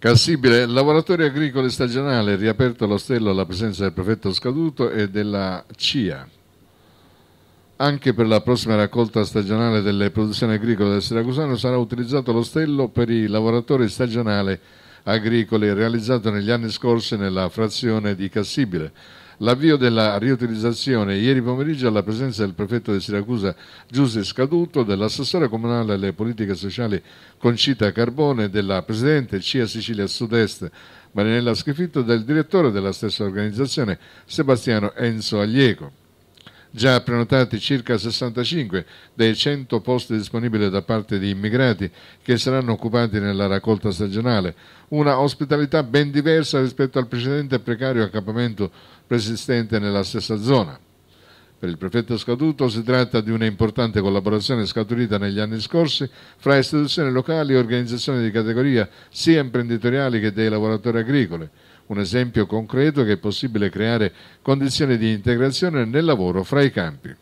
Cassibile, lavoratori agricoli stagionali, riaperto l'ostello alla presenza del prefetto scaduto e della CIA. Anche per la prossima raccolta stagionale delle produzioni agricole del Siracusano sarà utilizzato l'ostello per i lavoratori stagionali agricole realizzato negli anni scorsi nella frazione di Cassibile. L'avvio della riutilizzazione ieri pomeriggio alla presenza del prefetto di Siracusa Giuseppe Scaduto, dell'assessore comunale alle politiche sociali Concita Carbone, della presidente CIA Sicilia Sud-Est Marinella Schifitto e del direttore della stessa organizzazione Sebastiano Enzo Aglieco già prenotati circa 65 dei 100 posti disponibili da parte di immigrati che saranno occupati nella raccolta stagionale, una ospitalità ben diversa rispetto al precedente precario accampamento persistente nella stessa zona. Per il prefetto scaduto si tratta di un'importante collaborazione scaturita negli anni scorsi fra istituzioni locali e organizzazioni di categoria sia imprenditoriali che dei lavoratori agricoli. Un esempio concreto che è possibile creare condizioni di integrazione nel lavoro fra i campi.